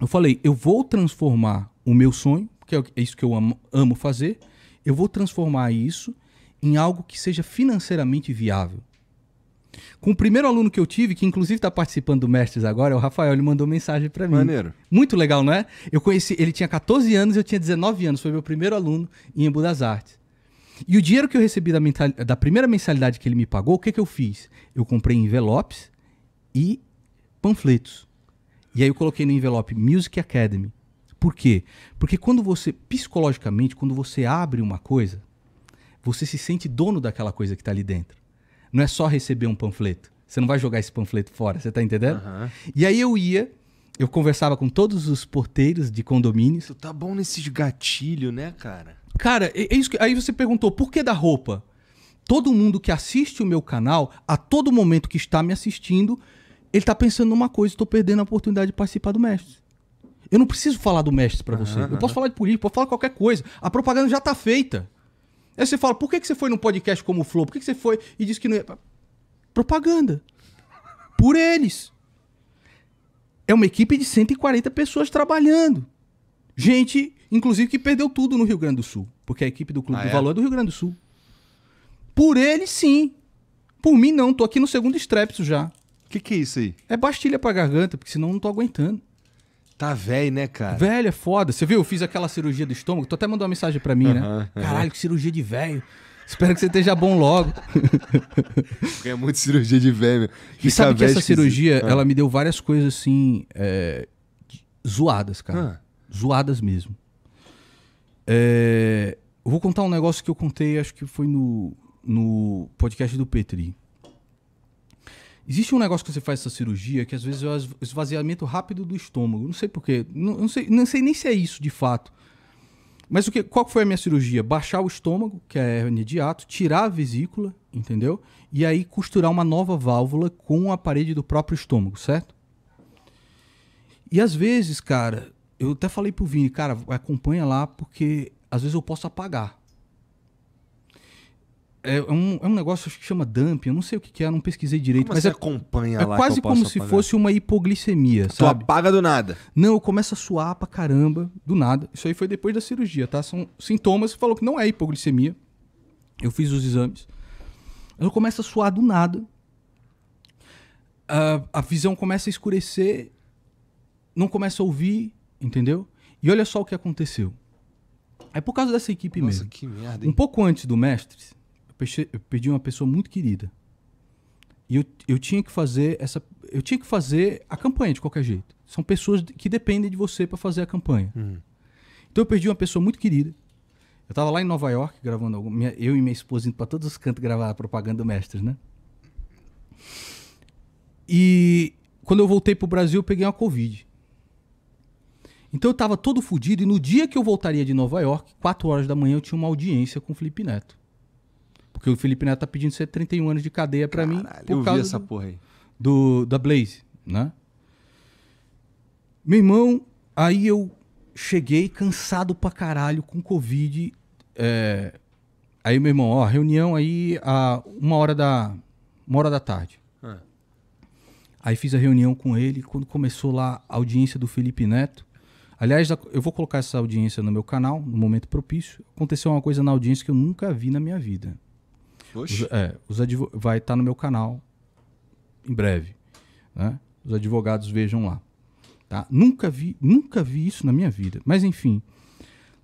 eu falei, eu vou transformar o meu sonho, é que é isso que eu amo, amo fazer, eu vou transformar isso em algo que seja financeiramente viável. Com o primeiro aluno que eu tive, que inclusive está participando do Mestres agora, é o Rafael, ele mandou mensagem para mim. Maneiro. Muito legal, não é? Eu conheci, ele tinha 14 anos, eu tinha 19 anos, foi meu primeiro aluno em Embu das Artes. E o dinheiro que eu recebi da, mental, da primeira mensalidade que ele me pagou, o que, que eu fiz? Eu comprei envelopes e panfletos. E aí eu coloquei no envelope Music Academy. Por quê? Porque quando você, psicologicamente, quando você abre uma coisa, você se sente dono daquela coisa que está ali dentro. Não é só receber um panfleto. Você não vai jogar esse panfleto fora, você está entendendo? Uhum. E aí eu ia, eu conversava com todos os porteiros de condomínios. Tu tá bom nesses gatilho, né, cara? Cara, é, é isso que, aí você perguntou, por que da roupa? Todo mundo que assiste o meu canal, a todo momento que está me assistindo, ele tá pensando numa coisa, estou perdendo a oportunidade de participar do Mestre. Eu não preciso falar do Mestre para você. Uhum. Eu posso falar de política, posso falar qualquer coisa. A propaganda já tá feita. Aí você fala, por que, que você foi num podcast como o Flow? Por que, que você foi e disse que não ia... Propaganda. Por eles. É uma equipe de 140 pessoas trabalhando. Gente, inclusive, que perdeu tudo no Rio Grande do Sul. Porque é a equipe do Clube ah, do é? Valor é do Rio Grande do Sul. Por eles, sim. Por mim, não. Tô aqui no segundo estrépito já. O que, que é isso aí? É bastilha pra garganta, porque senão eu não tô aguentando. Tá velho, né, cara? Velho é foda. Você viu? Eu fiz aquela cirurgia do estômago. Tu até mandou uma mensagem pra mim, né? Caralho, que cirurgia de velho. Espero que você esteja bom logo. é muito cirurgia de velho. E sabe que essa cirurgia, ah. ela me deu várias coisas assim, é, zoadas, cara. Ah. Zoadas mesmo. É, eu vou contar um negócio que eu contei, acho que foi no, no podcast do Petri. Existe um negócio que você faz essa cirurgia que às vezes é o esvaziamento rápido do estômago. Não sei porquê. Não, não, sei, não sei nem se é isso de fato. Mas o que, qual foi a minha cirurgia? Baixar o estômago, que é imediato, tirar a vesícula, entendeu? E aí costurar uma nova válvula com a parede do próprio estômago, certo? E às vezes, cara, eu até falei pro Vini, cara, acompanha lá, porque às vezes eu posso apagar. É, é um, é um negócio que chama dumping, eu não sei o que, que é, não pesquisei direito. Como mas você é, acompanha é lá. É quase como apagar. se fosse uma hipoglicemia, tu sabe? apaga do nada. Não, começa a suar pra caramba, do nada. Isso aí foi depois da cirurgia, tá? São sintomas, falou que não é hipoglicemia. Eu fiz os exames. Eu começo a suar do nada. A, a visão começa a escurecer, não começa a ouvir, entendeu? E olha só o que aconteceu. É por causa dessa equipe Nossa, mesmo. Que merda, hein? Um pouco antes do Mestres, eu perdi uma pessoa muito querida. E eu, eu tinha que fazer essa. Eu tinha que fazer a campanha de qualquer jeito. São pessoas que dependem de você para fazer a campanha. Uhum. Então eu perdi uma pessoa muito querida. Eu estava lá em Nova York gravando minha, eu e minha esposa indo para todos os cantos gravar a propaganda do Mestres, né? E quando eu voltei pro Brasil, eu peguei uma Covid. Então eu estava todo fodido e no dia que eu voltaria de Nova York, 4 horas da manhã, eu tinha uma audiência com o Felipe Neto. Porque o Felipe Neto tá pedindo 31 anos de cadeia para mim. Por eu causa vi essa do, porra aí. Do, da Blaze, né? Meu irmão, aí eu cheguei cansado pra caralho com Covid. É... Aí, meu irmão, ó, reunião aí a uma hora da, uma hora da tarde. Ah. Aí fiz a reunião com ele. Quando começou lá a audiência do Felipe Neto, aliás, eu vou colocar essa audiência no meu canal, no momento propício. Aconteceu uma coisa na audiência que eu nunca vi na minha vida. Os, é, os vai estar tá no meu canal em breve. Né? Os advogados vejam lá. Tá? Nunca vi, nunca vi isso na minha vida. Mas enfim,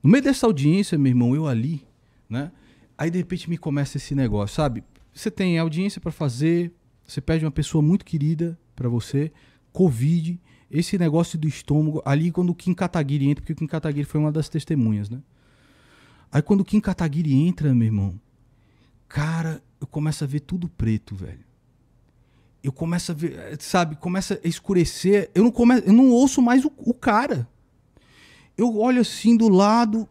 no meio dessa audiência, meu irmão, eu ali, né? Aí de repente me começa esse negócio, sabe? Você tem audiência para fazer, você pede uma pessoa muito querida para você, Covid, esse negócio do estômago, ali quando o Kim Kataguiri entra, porque o Kim Kataguiri foi uma das testemunhas, né? Aí quando o Kim Kataguiri entra, meu irmão, cara, eu começo a ver tudo preto, velho. Eu começo a ver, sabe, começa a escurecer. Eu não, come, eu não ouço mais o, o cara. Eu olho assim do lado,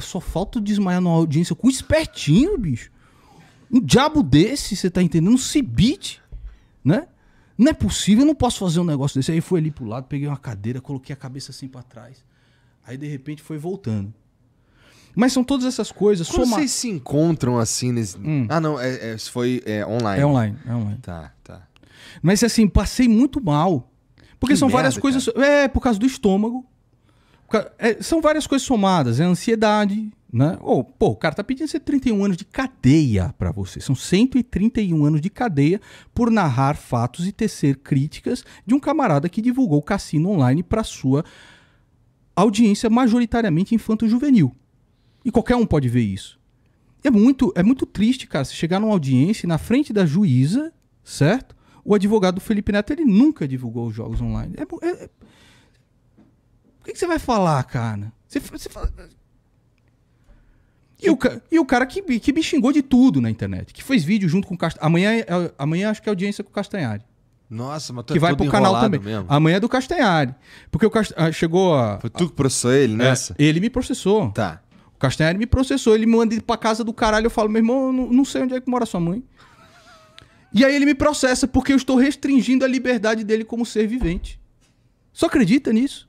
só falta desmaiar numa audiência com espertinho, bicho. Um diabo desse, você tá entendendo? Um cibite, né? Não é possível, eu não posso fazer um negócio desse. Aí fui ali pro lado, peguei uma cadeira, coloquei a cabeça assim para trás. Aí de repente foi voltando. Mas são todas essas coisas. Como soma... vocês se encontram assim nesse. Hum. Ah, não, é, é foi é, online. É online, é online. Tá, tá. Mas assim, passei muito mal. Porque que são merda, várias coisas. Cara. É, por causa do estômago. É, são várias coisas somadas. É ansiedade, né? Ou, pô, o cara tá pedindo ser 31 anos de cadeia para você. São 131 anos de cadeia por narrar fatos e tecer críticas de um camarada que divulgou o cassino online para sua audiência majoritariamente infanto-juvenil. E qualquer um pode ver isso. É muito, é muito triste, cara, se chegar numa audiência na frente da juíza, certo? O advogado Felipe Neto, ele nunca divulgou os jogos online. É, é, é... O que, que, você vai falar, cara? Você, você fala... E o, e o cara que, que me xingou de tudo na internet, que fez vídeo junto com o Castanhari. Amanhã, é, é, amanhã acho que é audiência com o Castanhari. Nossa, mas tu que é vai pro canal também. Mesmo. Amanhã é do Castanhari. Porque o Castanhari chegou a. Foi tu que processou ele, né? ele me processou. Tá. O me processou, ele me manda ir pra casa do caralho. Eu falo, meu irmão, não, não sei onde é que mora sua mãe. E aí ele me processa porque eu estou restringindo a liberdade dele como ser vivente. Só acredita nisso?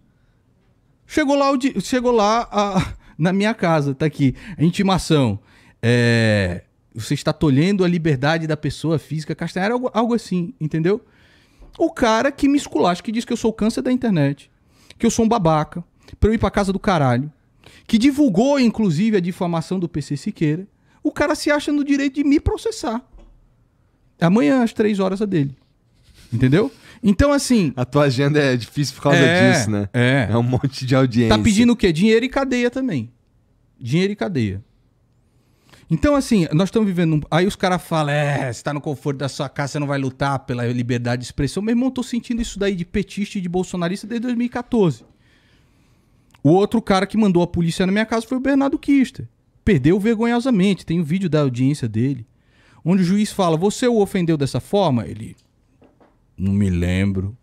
Chegou lá, o di... Chegou lá a... na minha casa, tá aqui, a intimação. É... Você está tolhendo a liberdade da pessoa física. Castanheira algo, algo assim, entendeu? O cara que me esculacha, que diz que eu sou câncer da internet, que eu sou um babaca, pra eu ir pra casa do caralho, que divulgou, inclusive, a difamação do PC Siqueira, o cara se acha no direito de me processar. Amanhã, às três horas, a é dele. Entendeu? Então, assim. A tua agenda é difícil por causa é, disso, né? É. É um monte de audiência. Tá pedindo o quê? Dinheiro e cadeia também. Dinheiro e cadeia. Então, assim, nós estamos vivendo. Um... Aí os caras falam, é, você tá no conforto da sua casa, você não vai lutar pela liberdade de expressão. Meu irmão, eu tô sentindo isso daí de petista e de bolsonarista desde 2014. O outro cara que mandou a polícia na minha casa foi o Bernardo Kister. Perdeu vergonhosamente, tem um vídeo da audiência dele. Onde o juiz fala: Você o ofendeu dessa forma? Ele. Não me lembro.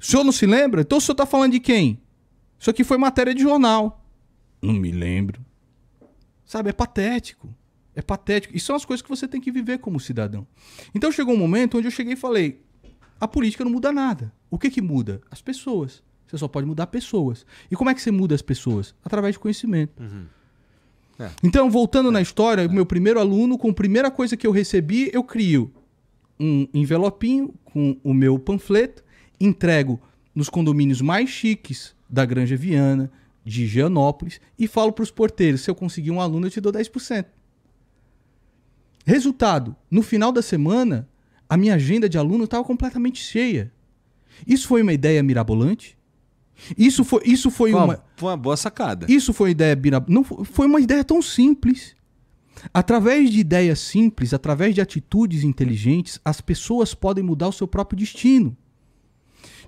O senhor não se lembra? Então o senhor tá falando de quem? Isso aqui foi matéria de jornal. Não me lembro. Sabe, é patético. É patético. E são as coisas que você tem que viver como cidadão. Então chegou um momento onde eu cheguei e falei: a política não muda nada. O que que muda? As pessoas. Você só pode mudar pessoas. E como é que você muda as pessoas? Através de conhecimento. Uhum. É. Então, voltando é. na história, é. meu primeiro aluno, com a primeira coisa que eu recebi, eu crio um envelopinho com o meu panfleto, entrego nos condomínios mais chiques da Granja Viana, de Geanópolis, e falo para os porteiros: se eu conseguir um aluno, eu te dou 10%. Resultado: no final da semana, a minha agenda de aluno estava completamente cheia. Isso foi uma ideia mirabolante? Isso foi, isso foi, foi uma, uma, Foi uma boa sacada. Isso foi ideia não Foi uma ideia tão simples. Através de ideias simples, através de atitudes inteligentes, as pessoas podem mudar o seu próprio destino.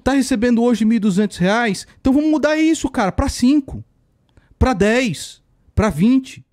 Tá recebendo hoje R$ 1.200? Então vamos mudar isso, cara, para 5, para 10, para 20.